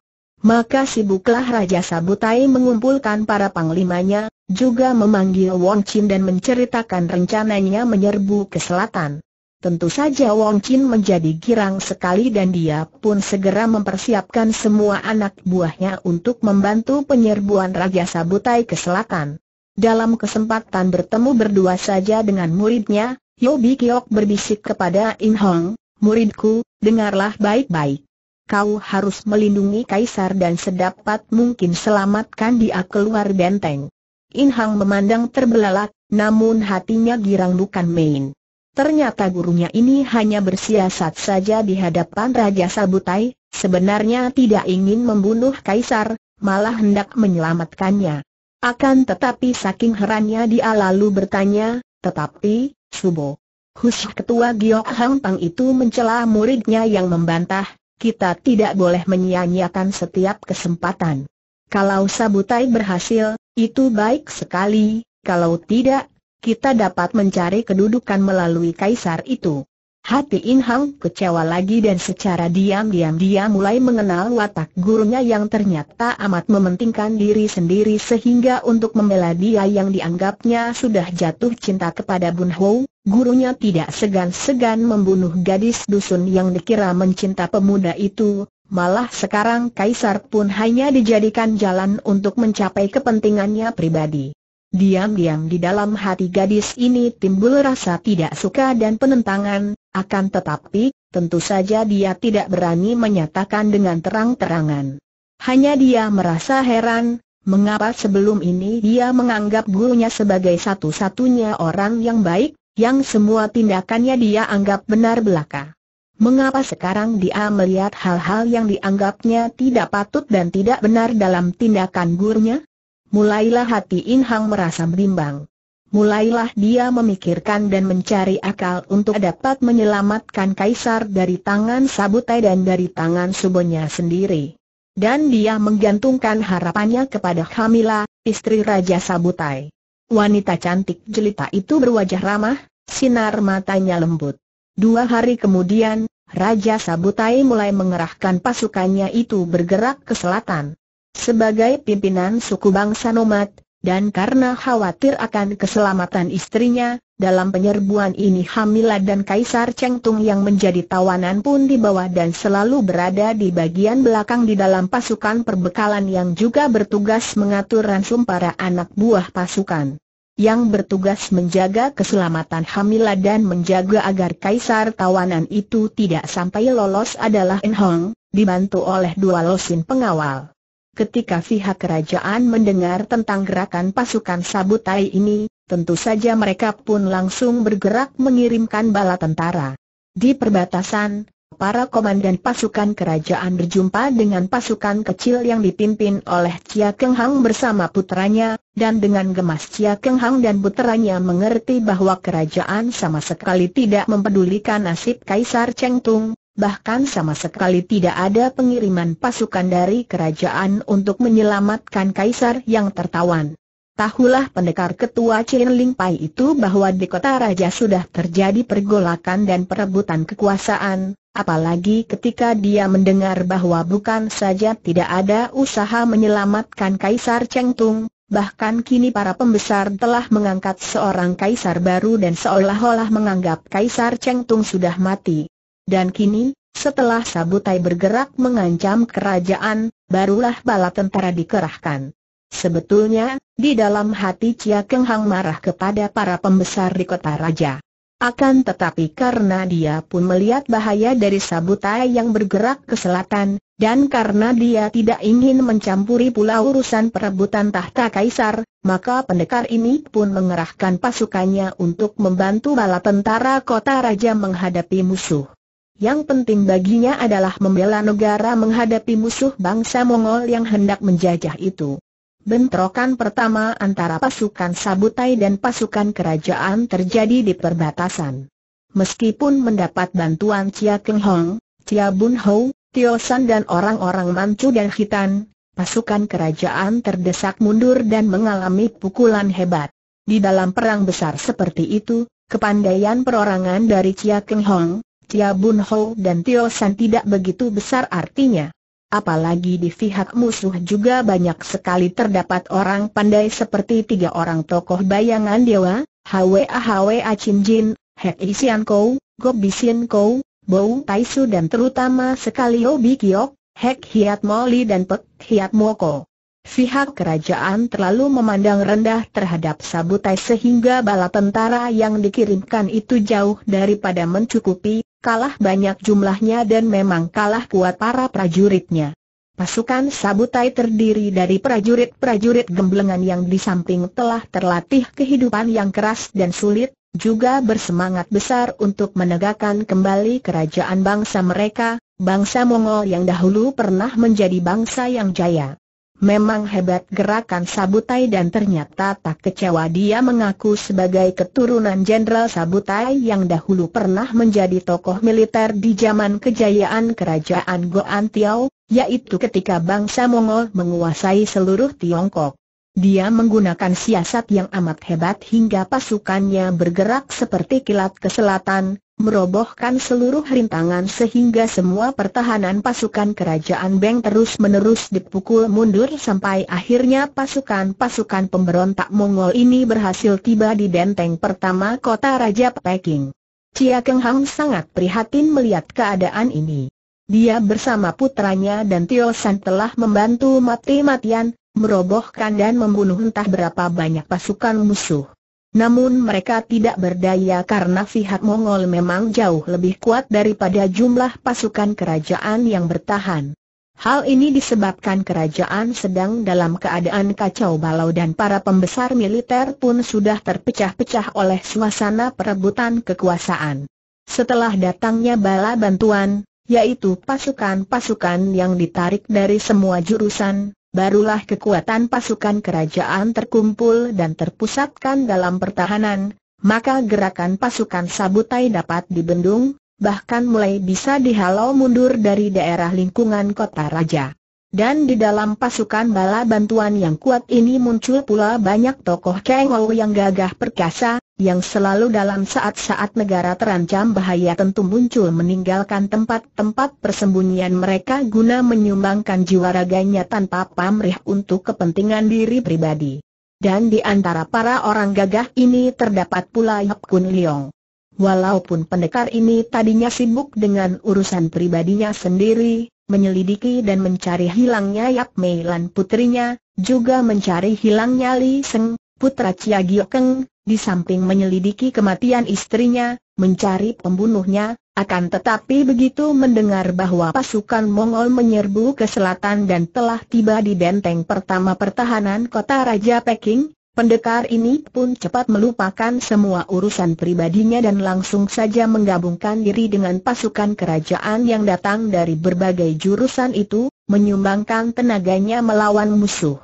Maka sibuklah Raja Sabutai mengumpulkan para panglimanya, juga memanggil Wong Chin dan menceritakan rencananya menyerbu ke selatan. Tentu saja Wong Chin menjadi girang sekali dan dia pun segera mempersiapkan semua anak buahnya untuk membantu penyerbuan Raja Sabutai ke selatan. Dalam kesempatan bertemu berdua saja dengan muridnya, Yobi Kiok berbisik kepada In Hong, muridku, dengarlah baik-baik. Kau harus melindungi Kaisar dan sedapat mungkin selamatkan dia keluar benteng. In Hang memandang terbelalak, namun hatinya girang bukan main. Ternyata gurunya ini hanya bersiasat saja di hadapan Raja Sabutai, sebenarnya tidak ingin membunuh Kaisar, malah hendak menyelamatkannya. Akan tetapi saking herannya dia lalu bertanya, tetapi, Subo, Hush ketua Giok Hang Pang itu mencela muridnya yang membantah, kita tidak boleh menyia-nyiakan setiap kesempatan. Kalau Sabutai berhasil, itu baik sekali, kalau tidak, kita dapat mencari kedudukan melalui kaisar itu. Hati In Hang kecewa lagi dan secara diam-diam dia mulai mengenal watak gurunya yang ternyata amat mementingkan diri sendiri sehingga untuk membela dia yang dianggapnya sudah jatuh cinta kepada Bun Ho, gurunya tidak segan-segan membunuh gadis dusun yang dikira mencinta pemuda itu, malah sekarang Kaisar pun hanya dijadikan jalan untuk mencapai kepentingannya pribadi. Diam-diam di dalam hati gadis ini timbul rasa tidak suka dan penentangan, akan tetapi, tentu saja dia tidak berani menyatakan dengan terang-terangan. Hanya dia merasa heran, mengapa sebelum ini dia menganggap gurunya sebagai satu-satunya orang yang baik, yang semua tindakannya dia anggap benar belaka. Mengapa sekarang dia melihat hal-hal yang dianggapnya tidak patut dan tidak benar dalam tindakan gurunya? Mulailah hati Inhang merasa berimbang. Mulailah dia memikirkan dan mencari akal untuk dapat menyelamatkan Kaisar dari tangan Sabutai dan dari tangan Subonya sendiri. Dan dia menggantungkan harapannya kepada Hamila, istri Raja Sabutai. Wanita cantik jelita itu berwajah ramah, sinar matanya lembut. Dua hari kemudian, Raja Sabutai mulai mengerahkan pasukannya itu bergerak ke selatan. Sebagai pimpinan suku bangsa nomad, dan karena khawatir akan keselamatan istrinya, dalam penyerbuan ini Hamila dan Kaisar Chengtung yang menjadi tawanan pun dibawa dan selalu berada di bagian belakang di dalam pasukan perbekalan yang juga bertugas mengatur ransum para anak buah pasukan yang bertugas menjaga keselamatan Hamila dan menjaga agar kaisar tawanan itu tidak sampai lolos adalah En Hong, dibantu oleh dua losin pengawal. Ketika pihak kerajaan mendengar tentang gerakan pasukan Sabutai ini, tentu saja mereka pun langsung bergerak mengirimkan bala tentara. Di perbatasan, para komandan pasukan kerajaan berjumpa dengan pasukan kecil yang dipimpin oleh Chia Keng Hang bersama putranya, dan dengan gemas Chia Keng Hang dan putranya mengerti bahwa kerajaan sama sekali tidak mempedulikan nasib Kaisar Cheng Tung, bahkan sama sekali tidak ada pengiriman pasukan dari kerajaan untuk menyelamatkan Kaisar yang tertawan. Tahulah pendekar ketua Chin Ling Pai itu bahwa di kota raja sudah terjadi pergolakan dan perebutan kekuasaan, Apalagi ketika dia mendengar bahwa bukan saja tidak ada usaha menyelamatkan Kaisar Chengtung, bahkan kini para pembesar telah mengangkat seorang kaisar baru dan seolah-olah menganggap Kaisar Chengtung sudah mati. Dan kini, setelah Sabutai bergerak mengancam kerajaan, barulah bala tentara dikerahkan. Sebetulnya, di dalam hati Chia Keng Hang marah kepada para pembesar di kota raja. Akan tetapi karena dia pun melihat bahaya dari sabutai yang bergerak ke selatan, dan karena dia tidak ingin mencampuri pula urusan perebutan tahta kaisar, maka pendekar ini pun mengerahkan pasukannya untuk membantu bala tentara kota raja menghadapi musuh. Yang penting baginya adalah membela negara menghadapi musuh bangsa Mongol yang hendak menjajah itu. Bentrokan pertama antara pasukan Sabutai dan pasukan kerajaan terjadi di perbatasan. Meskipun mendapat bantuan Chia Keng Hong, Chia Bun Ho, Tio San dan orang-orang Manchu dan Khitan, pasukan kerajaan terdesak mundur dan mengalami pukulan hebat. Di dalam perang besar seperti itu, kepandaian perorangan dari Chia Keng Hong, Chia Bun Ho dan Tio San tidak begitu besar artinya. Apalagi di pihak musuh juga banyak sekali terdapat orang pandai seperti tiga orang tokoh bayangan dewa, Hwa Hwa Chin Jin, Hek Isian Kou, Gob Bisin Kou, Bou Tai Su dan terutama sekali Obi Kiok, Hek Hiat Moli dan Pek Hiat Moko. Pihak kerajaan terlalu memandang rendah terhadap Sabutai sehingga bala tentara yang dikirimkan itu jauh daripada mencukupi, kalah banyak jumlahnya dan memang kalah kuat para prajuritnya. Pasukan Sabutai terdiri dari prajurit-prajurit gemblengan yang di samping telah terlatih kehidupan yang keras dan sulit, juga bersemangat besar untuk menegakkan kembali kerajaan bangsa mereka, bangsa Mongol yang dahulu pernah menjadi bangsa yang jaya. Memang hebat gerakan Sabutai dan ternyata tak kecewa dia mengaku sebagai keturunan Jenderal Sabutai yang dahulu pernah menjadi tokoh militer di zaman kejayaan kerajaan Goan Tiao, yaitu ketika bangsa Mongol menguasai seluruh Tiongkok. Dia menggunakan siasat yang amat hebat hingga pasukannya bergerak seperti kilat ke selatan, merobohkan seluruh rintangan sehingga semua pertahanan pasukan kerajaan Beng terus-menerus dipukul mundur sampai akhirnya pasukan-pasukan pemberontak Mongol ini berhasil tiba di benteng pertama kota Raja Peking. Chia Keng Hang sangat prihatin melihat keadaan ini. Dia bersama putranya dan Tio San telah membantu mati-matian, merobohkan dan membunuh entah berapa banyak pasukan musuh. Namun mereka tidak berdaya karena pihak Mongol memang jauh lebih kuat daripada jumlah pasukan kerajaan yang bertahan. Hal ini disebabkan kerajaan sedang dalam keadaan kacau balau dan para pembesar militer pun sudah terpecah-pecah oleh suasana perebutan kekuasaan. Setelah datangnya bala bantuan, yaitu pasukan-pasukan yang ditarik dari semua jurusan, barulah kekuatan pasukan kerajaan terkumpul dan terpusatkan dalam pertahanan, maka gerakan pasukan Sabutai dapat dibendung, bahkan mulai bisa dihalau mundur dari daerah lingkungan kota raja. Dan di dalam pasukan bala bantuan yang kuat ini muncul pula banyak tokoh Kengol yang gagah perkasa, yang selalu dalam saat-saat negara terancam bahaya tentu muncul meninggalkan tempat-tempat persembunyian mereka guna menyumbangkan jiwa raganya tanpa pamrih untuk kepentingan diri pribadi. Dan di antara para orang gagah ini terdapat pula Yap Kun Leong. Walaupun pendekar ini tadinya sibuk dengan urusan pribadinya sendiri, menyelidiki dan mencari hilangnya Yap Mei Lan putrinya, juga mencari hilangnya Li Seng, putra Chia Giokeng, di samping menyelidiki kematian istrinya, mencari pembunuhnya, akan tetapi begitu mendengar bahwa pasukan Mongol menyerbu ke selatan dan telah tiba di benteng pertama pertahanan kota Raja Peking, pendekar ini pun cepat melupakan semua urusan pribadinya dan langsung saja menggabungkan diri dengan pasukan kerajaan yang datang dari berbagai jurusan itu, menyumbangkan tenaganya melawan musuh.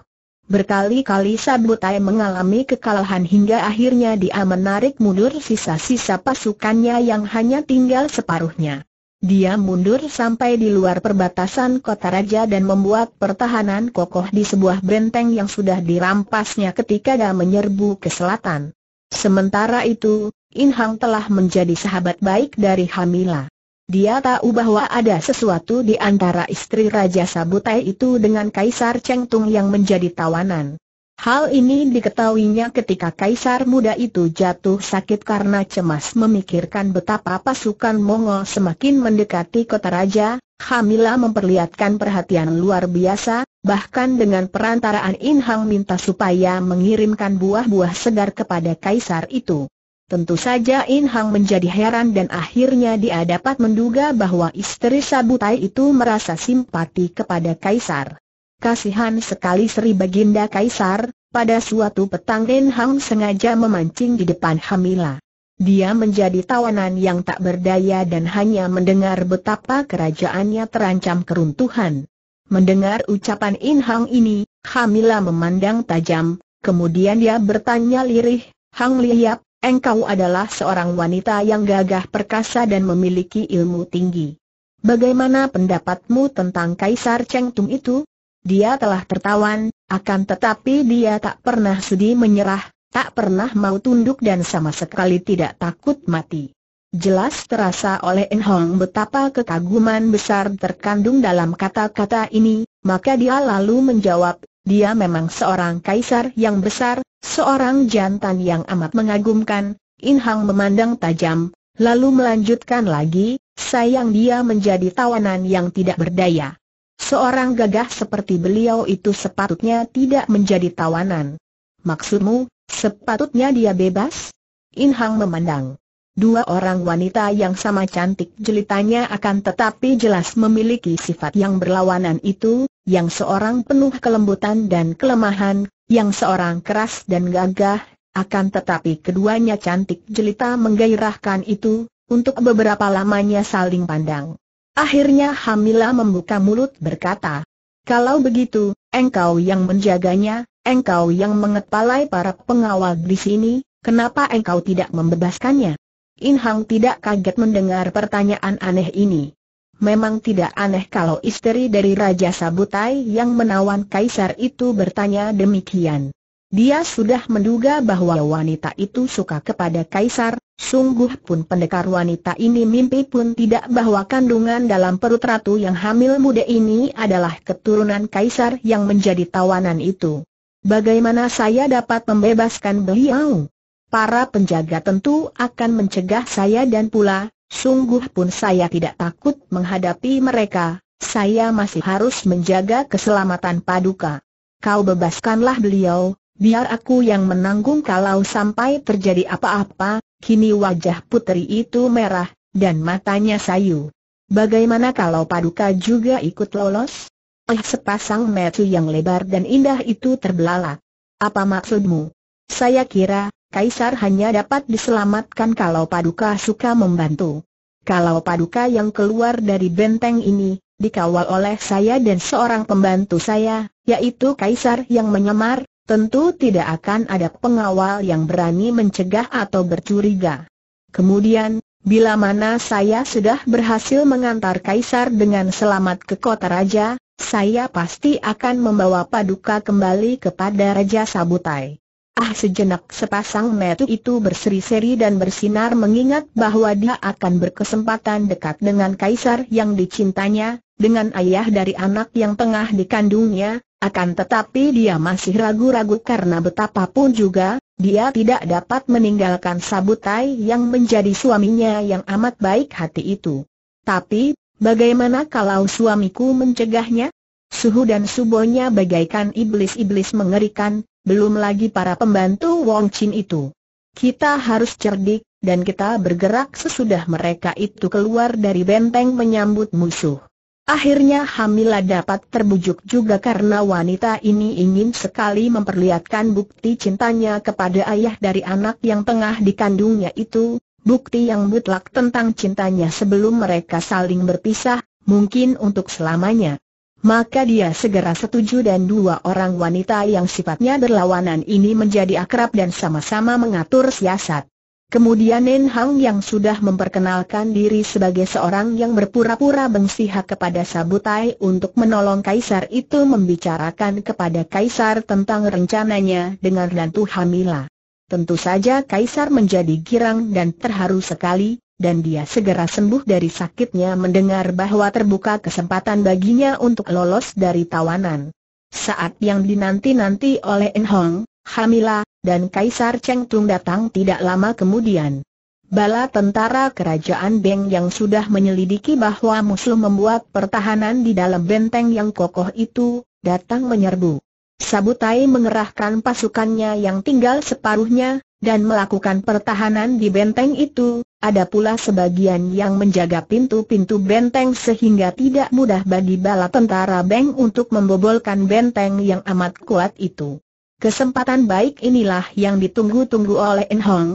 Berkali-kali Sabutai mengalami kekalahan hingga akhirnya dia menarik mundur sisa-sisa pasukannya yang hanya tinggal separuhnya. Dia mundur sampai di luar perbatasan kota raja dan membuat pertahanan kokoh di sebuah benteng yang sudah dirampasnya ketika dia menyerbu ke selatan. Sementara itu, Inhang telah menjadi sahabat baik dari Hamila. Dia tahu bahwa ada sesuatu di antara istri Raja Sabutai itu dengan Kaisar Chengtung yang menjadi tawanan. Hal ini diketahuinya ketika Kaisar muda itu jatuh sakit karena cemas memikirkan betapa pasukan Mongol semakin mendekati kota raja, Hamila memperlihatkan perhatian luar biasa, bahkan dengan perantaraan Inhang minta supaya mengirimkan buah-buah segar kepada Kaisar itu. Tentu saja In Hang menjadi heran dan akhirnya dia dapat menduga bahwa istri Sabutai itu merasa simpati kepada Kaisar. Kasihan sekali Sri Baginda Kaisar, pada suatu petang In Hang sengaja memancing di depan Hamila. Dia menjadi tawanan yang tak berdaya dan hanya mendengar betapa kerajaannya terancam keruntuhan. Mendengar ucapan In Hang ini, Hamila memandang tajam, kemudian dia bertanya lirih, Hang Liap, Engkau adalah seorang wanita yang gagah perkasa dan memiliki ilmu tinggi. Bagaimana pendapatmu tentang Kaisar Cheng Tung itu? Dia telah tertawan, akan tetapi dia tak pernah sedih menyerah, tak pernah mau tunduk dan sama sekali tidak takut mati. Jelas terasa oleh En Hong betapa kekaguman besar terkandung dalam kata-kata ini, maka dia lalu menjawab, dia memang seorang kaisar yang besar, seorang jantan yang amat mengagumkan. In Hang memandang tajam, lalu melanjutkan lagi, sayang dia menjadi tawanan yang tidak berdaya. Seorang gagah seperti beliau itu sepatutnya tidak menjadi tawanan. Maksudmu, sepatutnya dia bebas? In Hang memandang Dua orang wanita yang sama cantik jelitanya akan tetapi jelas memiliki sifat yang berlawanan itu, yang seorang penuh kelembutan dan kelemahan, yang seorang keras dan gagah, akan tetapi keduanya cantik jelita menggairahkan itu, untuk beberapa lamanya saling pandang. Akhirnya Hamila membuka mulut berkata, Kalau begitu, engkau yang menjaganya, engkau yang mengepalai para pengawal di sini, kenapa engkau tidak membebaskannya? In Hang tidak kaget mendengar pertanyaan aneh ini. Memang tidak aneh kalau istri dari Raja Sabutai yang menawan kaisar itu bertanya demikian. Dia sudah menduga bahwa wanita itu suka kepada kaisar, sungguh pun pendekar wanita ini mimpi pun tidak bahwa kandungan dalam perut ratu yang hamil muda ini adalah keturunan kaisar yang menjadi tawanan itu. Bagaimana saya dapat membebaskan beliau? para penjaga tentu akan mencegah saya dan pula, sungguh pun saya tidak takut menghadapi mereka, saya masih harus menjaga keselamatan paduka. Kau bebaskanlah beliau, biar aku yang menanggung kalau sampai terjadi apa-apa, kini wajah putri itu merah, dan matanya sayu. Bagaimana kalau paduka juga ikut lolos? Eh sepasang metu yang lebar dan indah itu terbelalak. Apa maksudmu? Saya kira, Kaisar hanya dapat diselamatkan kalau Paduka suka membantu. Kalau Paduka yang keluar dari benteng ini, dikawal oleh saya dan seorang pembantu saya, yaitu Kaisar yang menyamar, tentu tidak akan ada pengawal yang berani mencegah atau bercuriga. Kemudian, bila mana saya sudah berhasil mengantar Kaisar dengan selamat ke kota Raja, saya pasti akan membawa Paduka kembali kepada Raja Sabutai. Ah sejenak sepasang metu itu berseri-seri dan bersinar mengingat bahwa dia akan berkesempatan dekat dengan kaisar yang dicintanya, dengan ayah dari anak yang tengah dikandungnya, akan tetapi dia masih ragu-ragu karena betapapun juga, dia tidak dapat meninggalkan Sabutai yang menjadi suaminya yang amat baik hati itu. Tapi, bagaimana kalau suamiku mencegahnya? Suhu dan subonya bagaikan iblis-iblis mengerikan, belum lagi para pembantu Wong Chin itu. Kita harus cerdik, dan kita bergerak sesudah mereka itu keluar dari benteng menyambut musuh. Akhirnya Hamila dapat terbujuk juga karena wanita ini ingin sekali memperlihatkan bukti cintanya kepada ayah dari anak yang tengah dikandungnya itu, bukti yang mutlak tentang cintanya sebelum mereka saling berpisah, mungkin untuk selamanya. Maka dia segera setuju dan dua orang wanita yang sifatnya berlawanan ini menjadi akrab dan sama-sama mengatur siasat. Kemudian Nen Hang yang sudah memperkenalkan diri sebagai seorang yang berpura-pura bengsihak kepada Sabutai untuk menolong Kaisar itu membicarakan kepada Kaisar tentang rencananya dengan Ratu Hamila. Tentu saja Kaisar menjadi girang dan terharu sekali, dan dia segera sembuh dari sakitnya mendengar bahwa terbuka kesempatan baginya untuk lolos dari tawanan. Saat yang dinanti-nanti oleh En Hong, Hamila, dan Kaisar Cheng Tung datang tidak lama kemudian. Bala tentara kerajaan Beng yang sudah menyelidiki bahwa musuh membuat pertahanan di dalam benteng yang kokoh itu, datang menyerbu. Sabutai mengerahkan pasukannya yang tinggal separuhnya, dan melakukan pertahanan di benteng itu, ada pula sebagian yang menjaga pintu-pintu benteng sehingga tidak mudah bagi bala tentara Beng untuk membobolkan benteng yang amat kuat itu. Kesempatan baik inilah yang ditunggu-tunggu oleh En Hong.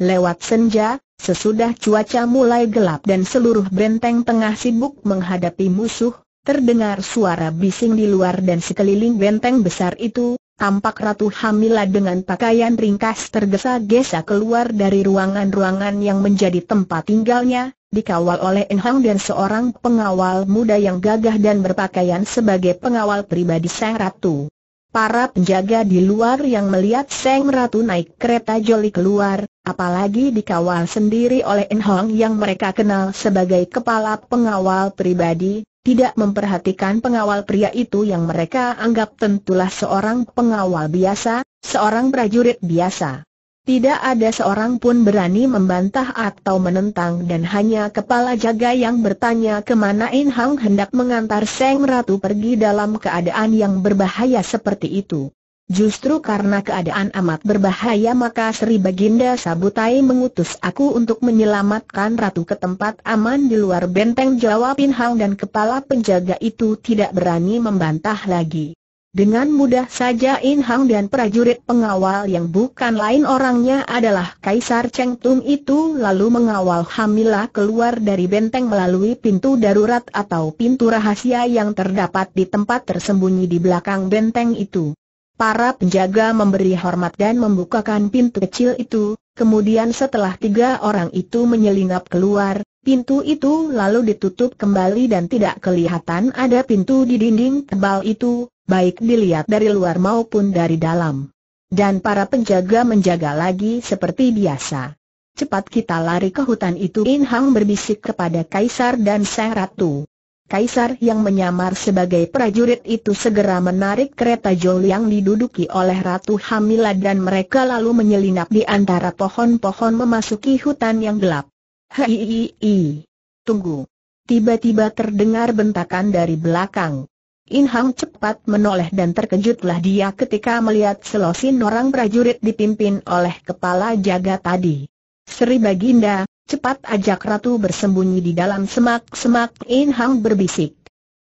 Lewat senja, sesudah cuaca mulai gelap dan seluruh benteng tengah sibuk menghadapi musuh, Terdengar suara bising di luar dan sekeliling benteng besar itu, tampak Ratu Hamila dengan pakaian ringkas tergesa-gesa keluar dari ruangan-ruangan yang menjadi tempat tinggalnya, dikawal oleh Enhang dan seorang pengawal muda yang gagah dan berpakaian sebagai pengawal pribadi Sang Ratu. Para penjaga di luar yang melihat Sang Ratu naik kereta joli keluar, apalagi dikawal sendiri oleh Enhong yang mereka kenal sebagai kepala pengawal pribadi, tidak memperhatikan pengawal pria itu yang mereka anggap tentulah seorang pengawal biasa, seorang prajurit biasa. Tidak ada seorang pun berani membantah atau menentang dan hanya kepala jaga yang bertanya kemana In Hang hendak mengantar Seng Ratu pergi dalam keadaan yang berbahaya seperti itu. Justru karena keadaan amat berbahaya maka Sri Baginda Sabutai mengutus aku untuk menyelamatkan ratu ke tempat aman di luar benteng Jawa Pinhang dan kepala penjaga itu tidak berani membantah lagi. Dengan mudah saja Inhang dan prajurit pengawal yang bukan lain orangnya adalah Kaisar Cheng Tung itu lalu mengawal Hamila keluar dari benteng melalui pintu darurat atau pintu rahasia yang terdapat di tempat tersembunyi di belakang benteng itu. Para penjaga memberi hormat dan membukakan pintu kecil itu, kemudian setelah tiga orang itu menyelinap keluar, pintu itu lalu ditutup kembali dan tidak kelihatan ada pintu di dinding tebal itu, baik dilihat dari luar maupun dari dalam. Dan para penjaga menjaga lagi seperti biasa. Cepat kita lari ke hutan itu In Hang berbisik kepada Kaisar dan Sang Ratu. Kaisar yang menyamar sebagai prajurit itu segera menarik kereta jol yang diduduki oleh Ratu Hamila dan mereka lalu menyelinap di antara pohon-pohon memasuki hutan yang gelap. Hei, tunggu. Tiba-tiba terdengar bentakan dari belakang. Hang cepat menoleh dan terkejutlah dia ketika melihat selosin orang prajurit dipimpin oleh kepala jaga tadi. Sri Baginda, Cepat ajak ratu bersembunyi di dalam semak-semak In Hang berbisik.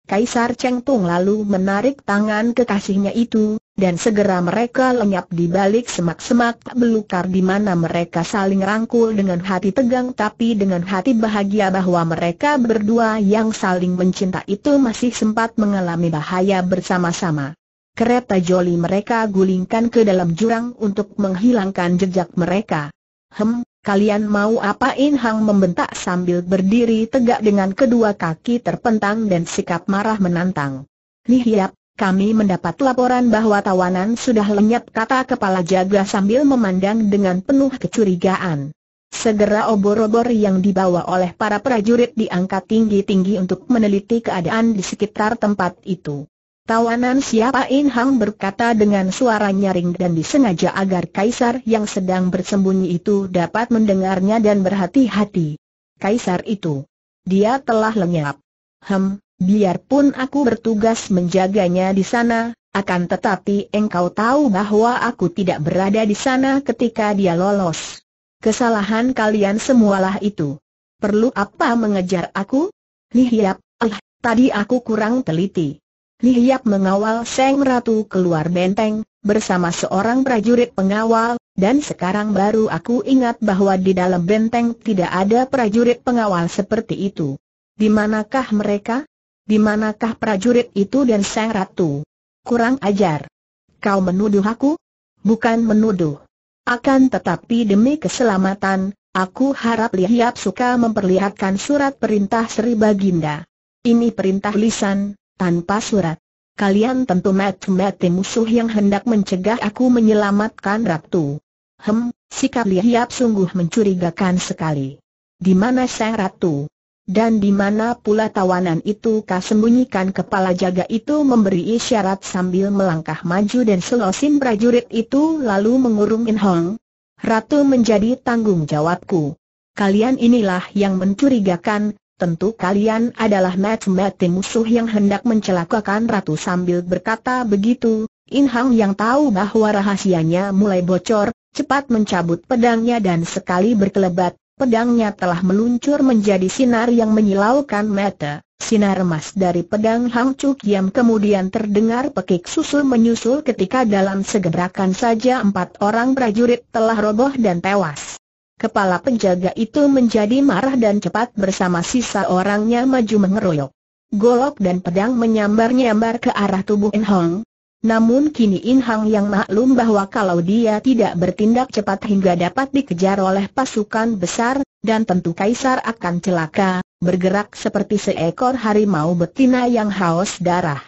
Kaisar Cheng Tung lalu menarik tangan kekasihnya itu, dan segera mereka lenyap di balik semak-semak belukar di mana mereka saling rangkul dengan hati tegang tapi dengan hati bahagia bahwa mereka berdua yang saling mencinta itu masih sempat mengalami bahaya bersama-sama. Kereta joli mereka gulingkan ke dalam jurang untuk menghilangkan jejak mereka. Hem, Kalian mau apain Hang membentak sambil berdiri tegak dengan kedua kaki terpentang dan sikap marah menantang. Nih hiap, kami mendapat laporan bahwa tawanan sudah lenyap kata kepala jaga sambil memandang dengan penuh kecurigaan. Segera obor-obor yang dibawa oleh para prajurit diangkat tinggi-tinggi untuk meneliti keadaan di sekitar tempat itu. Tawanan siapa In Hang berkata dengan suara nyaring dan disengaja agar kaisar yang sedang bersembunyi itu dapat mendengarnya dan berhati-hati. Kaisar itu. Dia telah lenyap. Hem, biarpun aku bertugas menjaganya di sana, akan tetapi engkau tahu bahwa aku tidak berada di sana ketika dia lolos. Kesalahan kalian semualah itu. Perlu apa mengejar aku? Lihiap, ah, tadi aku kurang teliti. Lihiap mengawal Seng Ratu keluar benteng, bersama seorang prajurit pengawal, dan sekarang baru aku ingat bahwa di dalam benteng tidak ada prajurit pengawal seperti itu. Di manakah mereka? Di manakah prajurit itu dan Seng Ratu? Kurang ajar. Kau menuduh aku? Bukan menuduh. Akan tetapi demi keselamatan, aku harap Lihiap suka memperlihatkan surat perintah Sri Baginda. Ini perintah lisan, tanpa surat. Kalian tentu mati-mati musuh yang hendak mencegah aku menyelamatkan Ratu. Hem, sikap Lihiap sungguh mencurigakan sekali. Di mana sang Ratu? Dan di mana pula tawanan itu kah sembunyikan kepala jaga itu memberi isyarat sambil melangkah maju dan selosin prajurit itu lalu mengurung In Hong. Ratu menjadi tanggung jawabku. Kalian inilah yang mencurigakan, tentu kalian adalah mati-mati musuh yang hendak mencelakakan ratu sambil berkata begitu. In Hang yang tahu bahwa rahasianya mulai bocor, cepat mencabut pedangnya dan sekali berkelebat, pedangnya telah meluncur menjadi sinar yang menyilaukan mata. Sinar emas dari pedang Hang Chu Kiam kemudian terdengar pekik susul menyusul ketika dalam segerakan saja empat orang prajurit telah roboh dan tewas. Kepala penjaga itu menjadi marah dan cepat bersama sisa orangnya maju mengeroyok. Golok dan pedang menyambar-nyambar ke arah tubuh In Hong. Namun kini In Hong yang maklum bahwa kalau dia tidak bertindak cepat hingga dapat dikejar oleh pasukan besar, dan tentu Kaisar akan celaka, bergerak seperti seekor harimau betina yang haus darah.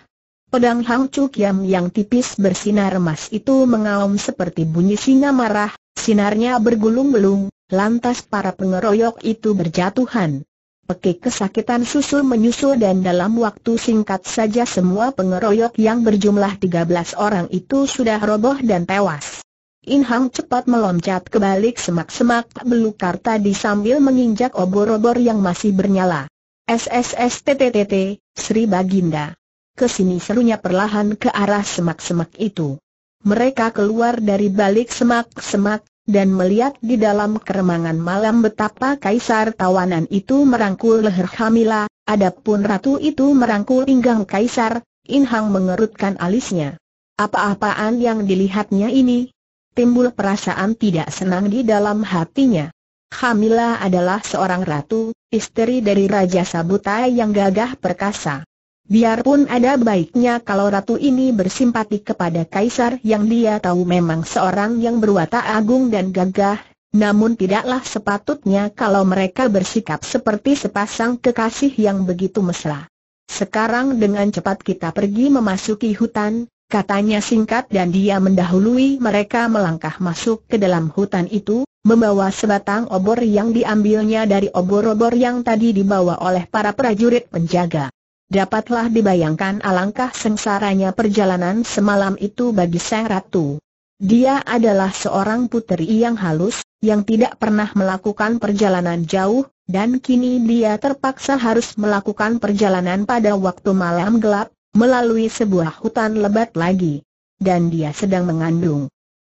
Pedang Hang Kiam yang tipis bersinar emas itu mengaum seperti bunyi singa marah, sinarnya bergulung-gulung, Lantas para pengeroyok itu berjatuhan. Pekik kesakitan susul menyusul dan dalam waktu singkat saja semua pengeroyok yang berjumlah 13 orang itu sudah roboh dan tewas. In Hang cepat meloncat ke balik semak-semak belukar tadi sambil menginjak obor-obor yang masih bernyala. SSSTTTT, Sri Baginda. Kesini serunya perlahan ke arah semak-semak itu. Mereka keluar dari balik semak-semak, dan melihat di dalam keremangan malam betapa kaisar tawanan itu merangkul leher Hamila, adapun ratu itu merangkul pinggang kaisar, Inhang mengerutkan alisnya. Apa-apaan yang dilihatnya ini? Timbul perasaan tidak senang di dalam hatinya. Hamila adalah seorang ratu, istri dari Raja Sabutai yang gagah perkasa. Biarpun ada baiknya kalau ratu ini bersimpati kepada kaisar yang dia tahu memang seorang yang berwatak agung dan gagah, namun tidaklah sepatutnya kalau mereka bersikap seperti sepasang kekasih yang begitu mesra. Sekarang dengan cepat kita pergi memasuki hutan, katanya singkat dan dia mendahului mereka melangkah masuk ke dalam hutan itu, membawa sebatang obor yang diambilnya dari obor-obor yang tadi dibawa oleh para prajurit penjaga. Dapatlah dibayangkan alangkah sengsaranya perjalanan semalam itu bagi Sang Ratu. Dia adalah seorang puteri yang halus, yang tidak pernah melakukan perjalanan jauh, dan kini dia terpaksa harus melakukan perjalanan pada waktu malam gelap, melalui sebuah hutan lebat lagi. Dan dia sedang mengandung.